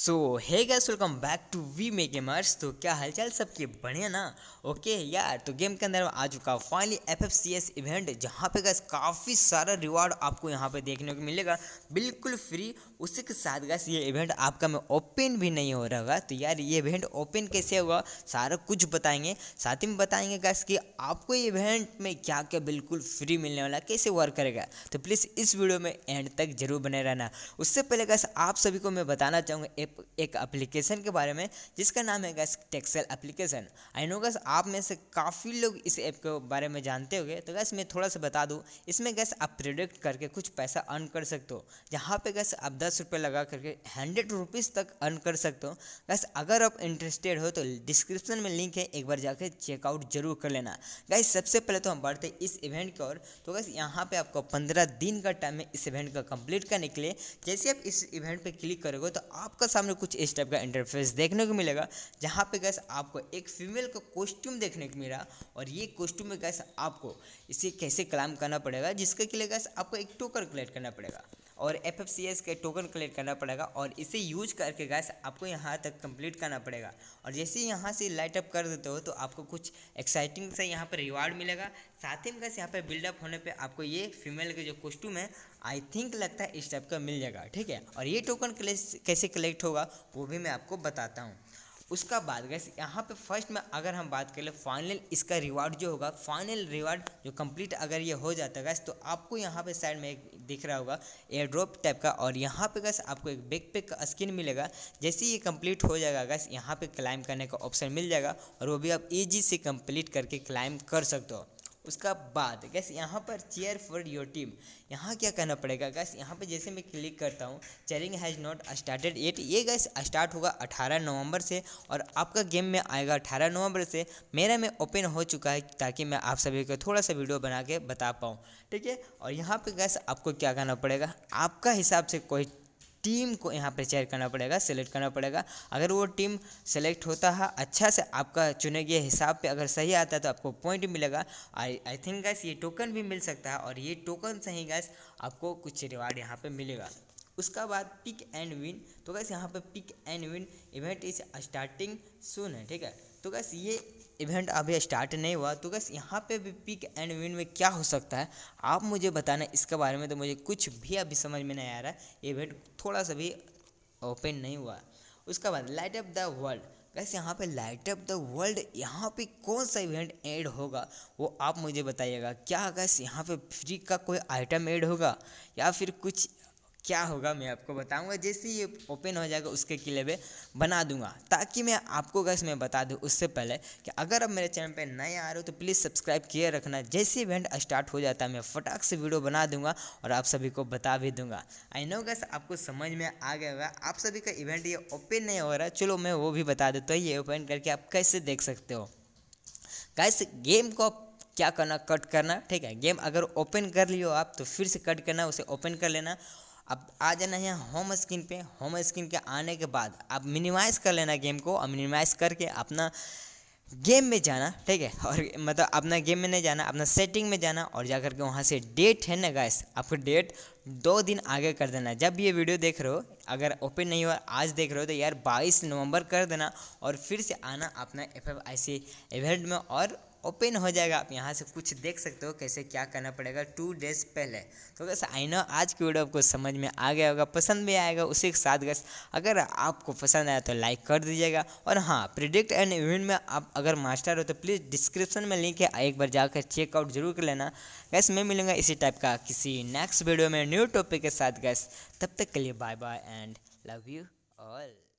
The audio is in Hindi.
so hi guys welcome back to we may gamers तो क्या चाल सबके बढ़िया ना ओके यार तो गेम के अंदर आ चुका finally F F C S event जहाँ पे गैस काफ़ी सारा रिवॉर्ड आपको यहाँ पे देखने को मिलेगा बिल्कुल फ्री उसी के साथ गैस ये इवेंट आपका में ओपन भी नहीं हो रहा तो यार ये इवेंट ओपन कैसे होगा सारा कुछ बताएंगे साथ ही में बताएंगे गैस कि आपको ये इवेंट में क्या क्या बिल्कुल फ्री मिलने वाला कैसे वर्क करेगा तो प्लीज़ इस वीडियो में एंड तक जरूर बने रहना उससे पहले गैस आप सभी को मैं बताना चाहूँगा एक एप्लीकेशन के बारे में जिसका नाम है गैस टेक्सल एप्लीकेशन आई नो गैस आप में से काफ़ी लोग इस ऐप के बारे में जानते होंगे तो गैस मैं थोड़ा सा बता दूँ इसमें गैस आप प्रिडिक्ट करके कुछ पैसा अर्न कर सकते हो जहाँ पे गैस आप दस रुपये लगा करके हंड्रेड रुपीज़ तक अर्न कर सकते हो गैस अगर आप इंटरेस्टेड हो तो डिस्क्रिप्शन में लिंक है एक बार जाकर चेकआउट जरूर कर लेना गैस सबसे पहले तो हम बढ़ते इस इवेंट की ओर तो गैस यहाँ पर आपको पंद्रह दिन का टाइम है इस इवेंट का कंप्लीट करने के लिए जैसे आप इस इवेंट पर क्लिक करोगे तो आपका सामने कुछ इस टाइप का इंटरफेस देखने को मिलेगा जहाँ पे गैस आपको एक फीमेल का कॉस्ट्यूम देखने को मिला और ये कॉस्ट्यूम में गैस आपको इसे कैसे क्लाइम करना पड़ेगा जिसके लिए गैस आपको एक टोकर कलेक्ट करना पड़ेगा और एफ एफ सी एस के टोकन कलेक्ट करना पड़ेगा और इसे यूज करके गैस आपको यहाँ तक कंप्लीट करना पड़ेगा और जैसे ही यहाँ से लाइट अप कर देते हो तो आपको कुछ एक्साइटिंग सा यहाँ पर रिवार्ड मिलेगा साथ ही में गैस यहाँ पर बिल्डअप होने पर आपको ये फीमेल के जो कॉस्ट्यूम है आई थिंक लगता है इस टाइप का मिल जाएगा ठीक है और ये टोकन कैसे कलेक्ट होगा वो भी मैं आपको बताता हूँ उसका बाद गैस यहाँ पे फर्स्ट में अगर हम बात कर ले फाइनल इसका रिवार्ड जो होगा फाइनल रिवार्ड जो कंप्लीट अगर ये हो जाता है गैस तो आपको यहाँ पे साइड में एक दिख रहा होगा एयर ड्रॉप टाइप का और यहाँ पे गैस आपको एक बैक पैक का स्किन मिलेगा जैसे ये कंप्लीट हो जाएगा गैस यहाँ पे क्लाइम करने का ऑप्शन मिल जाएगा और वो भी आप ईजी से कम्प्लीट करके क्लाइम कर सकते हो उसका बाद गैस यहाँ पर चेयर फॉर योर टीम यहाँ क्या करना पड़ेगा गैस यहाँ पर जैसे मैं क्लिक करता हूँ sharing has not started yet ये गैस स्टार्ट होगा 18 नवंबर से और आपका गेम में आएगा 18 नवंबर से मेरा में ओपन हो चुका है ताकि मैं आप सभी को थोड़ा सा वीडियो बना के बता पाऊँ ठीक है और यहाँ पर गैस आपको क्या करना पड़ेगा आपका हिसाब से कोई टीम को यहाँ पर चेयर करना पड़ेगा सेलेक्ट करना पड़ेगा अगर वो टीम सेलेक्ट होता है अच्छा से आपका चुने गए हिसाब पे अगर सही आता है तो आपको पॉइंट मिलेगा आई आई थिंक गैस ये टोकन भी मिल सकता है और ये टोकन सही गैस आपको कुछ रिवार्ड यहाँ पर मिलेगा उसका बाद पिक एंड विन तो गैस यहाँ पर pick and win event is starting soon है ठीक है तो गैस ये इवेंट अभी स्टार्ट नहीं हुआ तो गैस यहाँ पे भी पिक एंड विन में क्या हो सकता है आप मुझे बताना इसके बारे में तो मुझे कुछ भी अभी समझ में नहीं आ रहा है इवेंट थोड़ा सा भी ओपन नहीं हुआ उसके बाद light up the world guys यहाँ पे लाइट अप द वर्ल्ड यहाँ पे कौन सा इवेंट ऐड होगा वो आप मुझे बताइएगा क्या गैस यहाँ पे फ्री का कोई आइटम ऐड होगा या फिर कुछ क्या होगा मैं आपको बताऊंगा जैसे ये ओपन हो जाएगा उसके किले पे बना दूंगा ताकि मैं आपको गैस मैं बता दूं उससे पहले कि अगर आप मेरे चैनल पे नए आ रहे हो तो प्लीज़ सब्सक्राइब किए रखना जैसे इवेंट स्टार्ट हो जाता है मैं फटाक से वीडियो बना दूंगा और आप सभी को बता भी दूंगा आई नो गैस आपको समझ में आ गया होगा आप सभी का इवेंट ये ओपन नहीं हो रहा चलो मैं वो भी बता देता हूँ ये ओपन करके आप कैसे देख सकते हो गैस गेम को क्या करना कट करना ठीक है गेम अगर ओपन कर लियो आप तो फिर से कट करना उसे ओपन कर लेना अब आ जाना है होम स्क्रीन पे होम स्क्रीन के आने के बाद आप मिनिमाइज़ कर लेना गेम को और मिनिमाइज़ करके अपना गेम में जाना ठीक है और मतलब अपना गेम में नहीं जाना अपना सेटिंग में जाना और जा करके वहाँ से डेट है ना गैस आपको डेट दो दिन आगे कर देना जब ये वीडियो देख रहे हो अगर ओपन नहीं हुआ आज देख रहे हो तो यार 22 नवंबर कर देना और फिर से आना अपना एफ एफ इवेंट में और ओपन हो जाएगा आप यहाँ से कुछ देख सकते हो कैसे क्या करना पड़ेगा टू डेज पहले तो बस आई नो आज की वीडियो आपको समझ में आ गया होगा पसंद भी आएगा उसी के साथ गैस अगर आपको पसंद आया तो लाइक कर दीजिएगा और हाँ प्रिडिक्ट एंड इवेंट में आप अगर मास्टर हो तो प्लीज़ डिस्क्रिप्शन में लिंक है एक बार जाकर चेकआउट जरूर कर लेना गैस मैं मिलूंगा इसी टाइप का किसी नेक्स्ट वीडियो में न्यू टॉपिक के साथ गैस तब तक के लिए bye bye and love you all